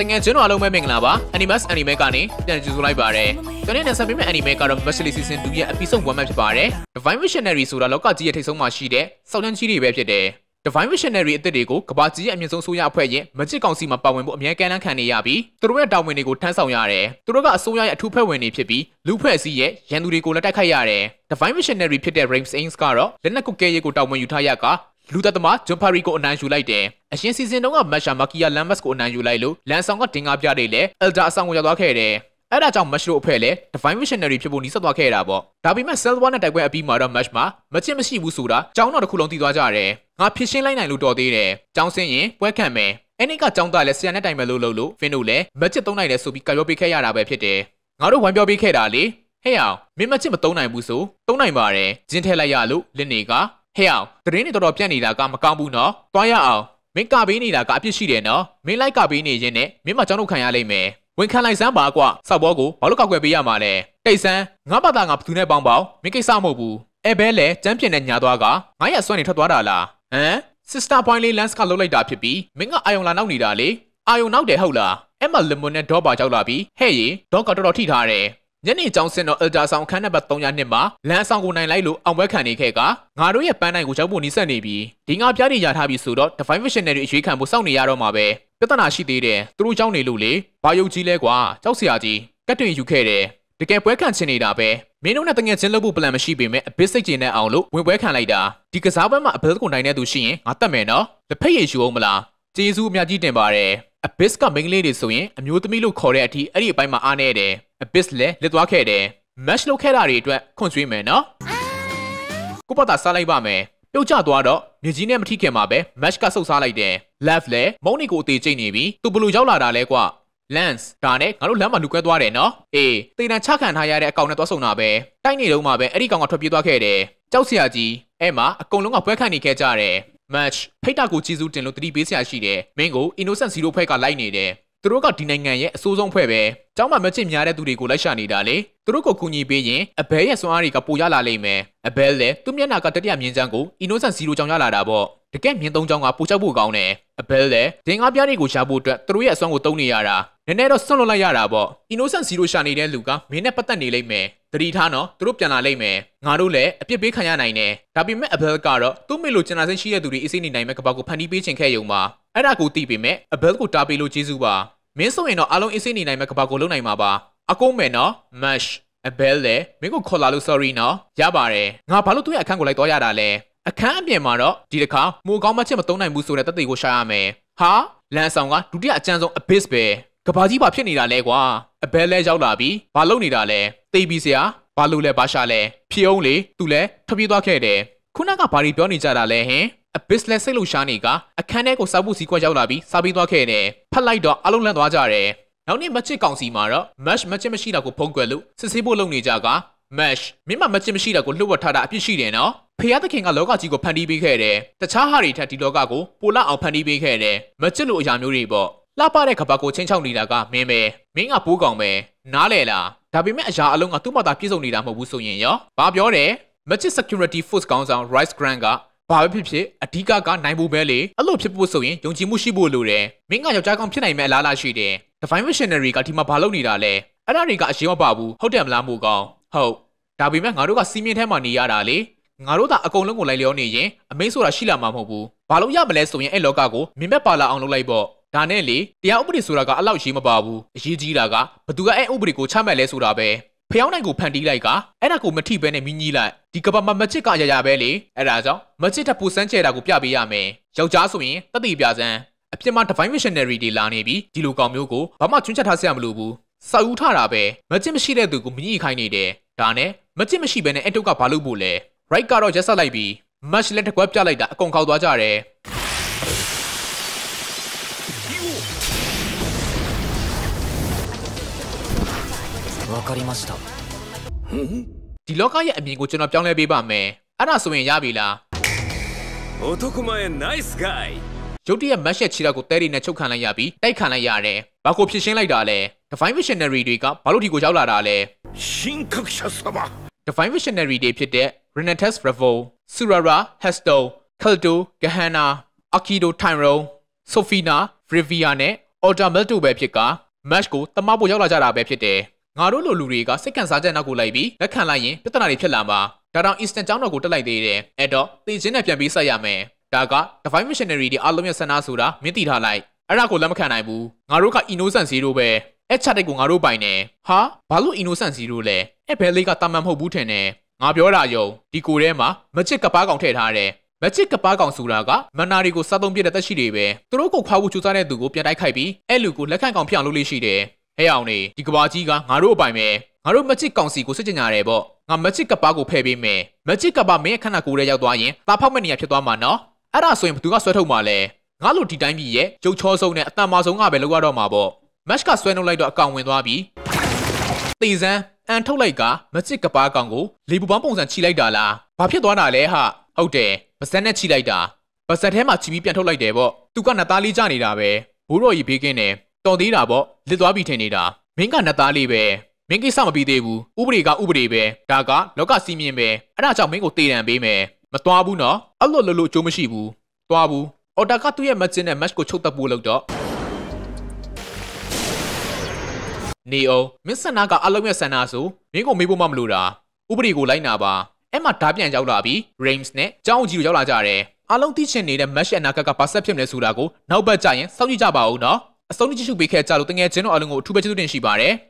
တငယ်ချင်းတို့အားလုံးပဲမင်္ဂလာပါ Animus Anime ကနေပြန်ကြိုဆိုလိုက်ပါရယ်ကျွန်တော်နဲ့ဆက်ပေးမယ့် Anime ကတော့ Specially Season 2ရဲ့ Episode 1မှာဖြစ်ပါတယ် Divine Missionary ဆိုတာလောကကြီးရဲ့ထိပ်ဆုံးမှာရှိတဲ့စောက်တန်းကြီးတွေပဲဖြစ်တယ် Divine Missionary အသစ်တွေကိုကဘာကြီးရဲ့အမြင့်ဆုံးဆိုးရအဖွဲ့ရဲ့ Magic Council မှာပါဝင်ဖို့အမြဲကမ်းလှမ်းခံနေရပြီးသူတို့ရဲ့တာဝန်တွေကိုထမ်းဆောင်ရတယ်။သူတို့ကအစိုးရရဲ့အထူးဖွဲ့ဝင်တွေဖြစ်ပြီးလူဖွဲ့အစည်းရဲ့ရန်သူတွေကိုလက်တိုက်ခိုက်ရတယ်။ Divine Missionary ဖြစ်တဲ့ Rames Ains ကတော့လက်နက်ကုတ်ကဲရေးကိုတာဝန်ယူထားရကလူသက်သမားဂျွန်ဖာရီကိုအနိုင်ယူလိုက်တယ်။အရင်စီဇန်တုန်းကမက်ရှာမာကီယာလမ်ဘတ်ကိုအနိုင်ယူလိုက်လို့လန်ဆောင်ကတင်ကားပြတဲ့လေအယ်ဒါအဆောင်ကိုရောက်သွားခဲ့တယ်။အဲ့ဒါကြောင့်မက်ရှ်တို့အဖွဲ့လည်း Divine Missionary ဖြစ်ဖို့နီးစပ်သွားခဲ့တာပေါ့ဒါပေမဲ့ Selva နဲ့တိုက်ပွဲအပြီးမှာတော့ match မှာမချစ်မရှိဘူးဆိုတာကြောင်းတော်တစ်ခုလုံးတည်သွားကြတယ်ငါဖြစ်ရှင်းလိုက်နိုင်လို့တော်သေးတယ်ကြောင်းစင်းရင်ပွဲခံမယ်အဲ့နိကကြောင်းသားလည်းဆီယန်နဲ့တိုင်မယ်လို့လို့လို့ဖင်တို့လည်းမချစ်သုံးနိုင်တယ်ဆိုပြီးကရောပေးခဲ့ရတာပဲဖြစ်တယ်ငါတို့ဝိုင်းပြောပေးခဲ့တာလေဟဲ့အောင်မင်းမချစ်မသုံးနိုင်ဘူးဆိုသုံးနိုင်ပါတယ်ဂျင်းထဲလိုက်ရလို့လင်းနေကဟဲ့အောင်တရင်နေတော်တော်ပြတ်နေတာကမကောင်းဘူးနော်တွားရအောင်မင်းကပေးနေတာကအပြစ်ရှိတယ်နော်မင်းလိုက်ကပေးနေရင်နဲ့မင်းမကြောင်းတို့ခံရလိမ့်မယ်ဝင်ခံလိုက်စမ်းပါကွစောက်ဘောကိုဘာလို့ကောက်ွယ်ပေးရမှာလဲတိတ်ဆန်းငါဘာသာငါဘသူနဲ့ပေါင်းပေါင်းမင်းကိစ္စမဟုတ်ဘူးအဲဘဲလဲကျမ်းပြင်းနဲ့ညာသွားက900ဆွဲနေထွက်သွားတာလားဟမ် sister point လေး lens ကလုတ်လိုက်တာဖြစ်ပြီးမင်းကအာယုံလာနောက်နေတာလေအာယုံနောက်တယ်ဟုတ်လားအဲ့မှာ lemon နဲ့ဒေါ်ပါကြောက်လာပြီးဟဲ့ရေဒေါ်ကတော်တော်ထိထားတယ်ညနေကျောင်းစင်တော်အယ်တာဆောင်ခန်းနံပါတ်302မှာလမ်းဆောင်ကိုနိုင်လိုက်လို့အောင်ပွဲခံနေခဲ့ကငါတို့ရဲ့ပန်းတိုင်းကိုရောက်ဖို့နီးစပ်နေပြီးဒီငါပြားတွေရထားပြီးဆိုတော့ Divine Visionary အရွေးခံဖို့စောင့်နေရတော့မှာပဲပြဿနာရှိသေးတယ်သူတို့ကြောင်းနေလို့လေဘာယုတ်ကြီးလဲကွာကြောက်စရာကြီးကတ်တင်ယူခဲ့တယ်တကယ်ပွဲခံချင်နေတာပဲမင်းတို့နဲ့တငယ်ချင်းလုပ်ဖို့ပလန်မရှိပေမဲ့အဘစ်စိတ်ကျင်တဲ့အောင်လို့ဝင်ပွဲခံလိုက်တာဒီကစားပွဲမှာအဘစ်ကိုနိုင်တဲ့သူရှိရင်ငါတတ်မယ်နော်လက်ဖက်ရည်ယူအောင်မလားကျေးဇူးအများကြီးတင်ပါတယ်အဘစ်ကမိန်းကလေးတွေဆိုရင်အမျိုးသမီးလို့ခေါ်တဲ့အထိအဲ့ဒီအပိုင်းမှာအားနေတယ် Abyss လည်းလစ်သွားခဲ့တယ်။ match လုပ်ခဲ့တာတွေအတွက်ခွင့်ကျွေးမယ်နော်။ကိုပတ်တာစားလိုက်ပါမယ်။ပြုတ်ကျသွားတော့မြေကြီးနဲ့မထိခင်မှာပဲ match ကဆုတ်စားလိုက်တယ်။ Left လည်းမုံနီကိုအသေးချိန်နေပြီ။သူဘလို့ရောက်လာတာလဲကွာ။ Lance ဒါနဲ့ငါတို့လမ်းမှာလူကွဲသွားတယ်နော်။အေးတေတန်ချခံထားရတဲ့အကောင်နဲ့သွားဆုံတာပဲ။တိုက်နေတုန်းမှာပဲအဲ့ဒီကောင်ကထွက်ပြေးသွားခဲ့တယ်။ကြောက်စရာကြီးအဲ့မှာအကုန်လုံးကပွဲခံနေခဲ့ကြတယ်။ match ဖိတ်တာကိုကျေးဇူးတင်လို့တတိပေးစရာရှိတယ်မင်းကို innocent 0ဖွဲ့ကလိုက်နေတယ်သူတို့ကဒီနိုင်ငံရဲ့အဆိုးဆုံးဖွဲ့ပဲကျောင်းမှာမချစ်များတဲ့သူတွေကိုလိုက်ရှာနေတာလေသူတို့ကိုကူညီပေးရင်အဘဲရဲ့စွမ်းအားတွေကပိုရလာလိမ့်မယ်အဘဲလည်းသူ့မျက်နှာကတတိယမြင်းချမ်းကို Innocent 0ကြောင်ရလာတာပေါ့တကယ်မြင်းသုံးချောင်းကပိုချောက်ဖို့ကောင်းတယ်အဘဲလည်းဒင်ကားပြားတွေကိုရှာဖို့အတွက်သူတို့ရဲ့အစွမ်းကိုတုံးနေရတာနည်းနည်းတော့ဆွန့်လွတ်လိုက်ရတာပေါ့ Innocent 0ရှာနေတဲ့လူကမင်းနဲ့ပတ်သက်နေလိမ့်မယ်တတိထားနော်သူတို့ပြန်လာလိမ့်မယ်ငါတို့လည်းအပြစ်ပေးခံရနိုင်တယ်ဒါပေမဲ့အဘဲကတော့သူ့မေလိုကျင်နာစိတ်ရှိတဲ့သူတွေအေးစိနေနိုင်မဲ့ကပောက်ကိုဖန်တီးပေးခြင်းခဲ့ယုံပါအဲ့ဒါကိုသိပေမဲ့အဘယ်ကိုတားပေးလို့ကျေးဇူးပါမင်းဆိုရင်တော့အားလုံးအေးဆေးနေနိုင်မဲ့ကဘာကိုလုံးနိုင်မှာပါအကုန်မယ်နော် mash အဘယ်လေမင်းကိုခေါ်လာလို့ sorry နော်ရပါတယ်ငါဘာလို့သူ့ရဲ့အခန်းကိုလိုက်တော့ရတာလဲအခန်းအပြင်မှာတော့ဒီတစ်ခါမိုးကောင်းမချက်မတုံးနိုင်ဘူးဆိုတဲ့တသက်ကိုရှာရမယ်ဟာလန်ဆောင်ကဒုတိယအကျဉ်းဆုံး abyss ပဲကဘာကြီးဘာဖြစ်နေတာလဲကွာအဘဲလဲရောက်လာပြီးဘာလုပ်နေတာလဲသိပြီဆရာဘာလို့လဲဘာရှာလဲဖြစ်အောင်လေသူလဲထပြေးသွားခဲ့တယ်ခုနကဘာတွေပြောနေကြတာလဲဟင်အဘစ်လဲစိတ်လှုပ်ရှားနေကအခန်းထဲကိုစောက်ပုစီကွက်ရောက်လာပြီးစားပြီးသွားခဲ့တယ်ဖတ်လိုက်တော့အလုံးလန့်သွားကြတယ်နောက်နေ့မချစ်ကောင်စီမှာတော့ match မချစ်မရှိတာကိုဖုံးကွယ်လို့စစ်ဆေးဖို့လုပ်နေကြက match မင်းမမချစ်မရှိတာကိုလှုပ်ဝက်ထားတာအပြစ်ရှိတယ်နော်ဖျားသခင်ကလောကကြီးကိုဖန်တီးပေးခဲ့တယ်တခြားဟာတွေထက်ဒီလောကကိုပိုလောက်အောင်ဖန်တီးပေးခဲ့တယ်မချစ်လို့အရာမျိုးတွေပေါ့လှပတဲ့ကဘာကိုချင်းချောက်နေတာကမင်းပဲမင်းကပိုးကောင်ပဲနားလေလားဒါပေမဲ့အရာအလုံးကသူ့မသားပြည့်စုံနေတာမဟုတ်ဘူးဆိုရင်ရောဘာပြောတယ် Magic Security Force ကောင်ဆောင် Rice Grant ကဘာပဲဖြစ်ဖြစ်အဓိကကနိုင်ဖို့ပဲလေအဲ့လိုဖြစ်ဖို့ဆိုရင်ယုံကြည်မှုရှိဖို့လိုတယ်မင်းကယောက်ျားကောင်ဖြစ်နိုင်မယ့်အလားအလာရှိတယ် Divine Missionary ကဒီမှာဘာလုပ်နေတာလဲအဲ့ဒါတွေကအရှင်းမပါဘူးဟုတ်တယ်မလားမို့ကောင်ဟုတ်ဒါပေမဲ့ငါတို့ကစီမင်းထဲမှာနေရတာလေငါတို့သာအကုန်လုံးကိုလိုက်လျောနေရင်အမင်းဆိုတာရှိလာမှာမဟုတ်ဘူးဘာလို့ရမလဲဆိုရင်အဲ့လောကကိုမင်းမဲ့ပါလာအောင်လုပ်လိုက်ပေါ့ဒါနဲ့လေတရားဥပဒေဆိုတာကအလောက်ရေးမပါဘူးအရေးကြီးတာကဘသူကအဲ့ဥပဒေကိုချမှတ်လဲဆိုတာပဲဖျောင်းနိုင်ကိုဖန်တီးလိုက်ကအဲ့ဒါကိုမထိပဲနဲ့မိကြီးလိုက်ဒီကဘာမှာမချစ်ကအရာရာပဲလေအဲ့ဒါကြောင့်မချစ်တဲ့ပူစမ်းချဲတာကိုပြပေးရမယ်ယောက်ျားဆိုရင်တတိပြစမ်းအပြင်မှာ divine missionary တွေလာနေပြီးဒီလိုကောင်မျိုးကိုဘာမှချွင်းချက်ထားစရာမလိုဘူးစာဦးထတာပဲမချစ်မရှိတဲ့သူကိုမိကြီးခိုင်းနေတယ်ဒါနဲ့မချစ်မရှိပဲနဲ့အတုတ်ကဘာလုပ်ဖို့လဲ right ကတော့ရက်ဆက်လိုက်ပြီး match လက်တစ်ကွက်ပြလိုက်တာအကုန်ခောက်သွားကြတယ်わかりましたဒီလောကရဲ့အမြင်ကိုကျွန်တော်ပြောင်းလဲပေးပါမယ်အဲ့ဒါဆိုရင်ရပြီလား男前ナイスガイရုတ်တရက်မက်ရှက်ခြေတော့ကိုတဲရီနဲ့ချုပ်ခံလိုက်ရပြီးတိုက်ခံလိုက်ရတယ်ဘာကိုဖြစ်ရှင်းလိုက်တာလဲ Divine Visionary တွေကဘာလို့ဒီကိုရောက်လာတာလဲ神格者様 Divine Visionary တွေဖြစ်တဲ့ Renatus Revo Surara Hesto Kaldo Gehanna Akido Tyro Sofina Rivia နဲ့ Order Melto ပဲဖြစ်က match ကိုတမဖို့ရောက်လာကြတာပဲဖြစ်တယ်ငါတို့လိုလူတွေကစိတ်ခံစားချက်နောက်ကိုလိုက်ပြီးလက်ခံလိုက်ရင်ပြဿနာတွေဖြစ်လာမှာဒါတောင် instant ကြောင်းတော်ကိုတက်လိုက်သေးတယ်အဲ့တော့သိချင်းနဲ့ပြန်ပြီးဆက်ရမယ်ဒါက divine missionary တွေအားလုံးရဲ့ဆန္ဒဆိုတာမင်းသိထားလိုက်အဲ့ဒါကိုလက်မခံနိုင်ဘူးငါတို့က innocent zero ပဲအဲ့ချတဲ့ကိုငါတို့ပိုင်တယ်ဟာဘာလို့ innocent zero လဲအဲ့ဘဲလေးကတာမန်မဟုတ်ဘူးထင်တယ်ငါပြောတာယုံဒီကိုထဲမှာမချစ်ကပားကောင်ထည့်ထားတယ်မချစ်ကပားကောင်ဆိုတာကမနာရီကိုစားသုံးပြတဲ့တက်ရှိတွေပဲသူတို့ကိုခွာဖို့ကြိုးစားတဲ့သူကိုပြန်တိုက်ခိုက်ပြီးအဲ့လူကိုလက်ခံကောင်ဖြစ်အောင်လုပ်လို့ရှိတယ်ဟဲ့အောင်နေဒီကဘာကြီးကငါတို့အပိုင်ပဲငါတို့မချစ်ကောင်စီကိုစစ်ကြညာတယ်ပေါ့ငါမချစ်ကပါကိုဖယ်ပေးမယ်မချစ်ကပါမင်းရဲ့ခန္ဓာကိုယ်ထဲရောက်သွားရင်ตาဖောက်မဲ့နေရဖြစ်သွားမှာနော်အဲ့ဒါဆိုရင်ဘသူကဆွဲထုတ်မှာလဲငါလိုဒီတိုင်းပြည်ရဲ့ကျုပ်ချောဆုံးနဲ့အတန်မာဆုံးကပဲလောက်ရတော့မှာပေါ့မက်ကဆွဲနှုတ်လိုက်တော့အကောင်ဝင်သွားပြီတေစံအန်ထုတ်လိုက်ကမချစ်ကပါကောင်ကိုလေပူပန်းပုံစံခြိလိုက်တာလားဘာဖြစ်သွားတာလဲဟာဟုတ်တယ်ပါဇက်နဲ့ခြိလိုက်တာပါဇက်ထဲမှာခြိပြီးပြန်ထုတ်လိုက်တယ်ပေါ့သူကနှစ်သားလေးကြနေတာပဲဘိုးတော်ကြီးဘေးကင်းတယ်တော်သေးတာပေါ့လစ်သွားပြီထင်နေတာမင်းကနှစ်သားလေးပဲမင်းကိစ္စမပြီးသေးဘူးဥပဒေကဥပဒေပဲဒါကလောကစီးမြင်ပဲအဲ့ဒါကြောင့်မင်းကိုတေတံပေးမယ်မသွားဘူးနော်အဲ့လိုလိုလိုအကျိုးမရှိဘူးသွားဘူးအော်တာကသူ့ရဲ့ match နဲ့ match ကိုချုပ်တက်ဖို့လုပ်တော့နေအောင်မင်းဆန္ဒကအလုံးရဲ့ဆန္ဒဆိုမင်းကိုမေးဖို့မမလိုတာဥပဒေကိုလိုက်နာပါအဲ့မှာဓာပြန်ရောက်လာပြီး Rames နဲ့ចောင်းကြီးကိုရောက်လာကြတယ်အလုံးသိချင်နေတဲ့ match အနာကကဘာဆက်ဖြစ်မလဲဆိုတာကိုနောက်ပတ်ကြရင်စောင့်ကြည့်ကြပါဦးနော်အဆုံးထိကြည့်ရှုပေးခဲ့ကြလို့တကယ်ချင်းတို့အားလုံးကိုအထူးပဲကျေးဇူးတင်ရှိပါတယ်။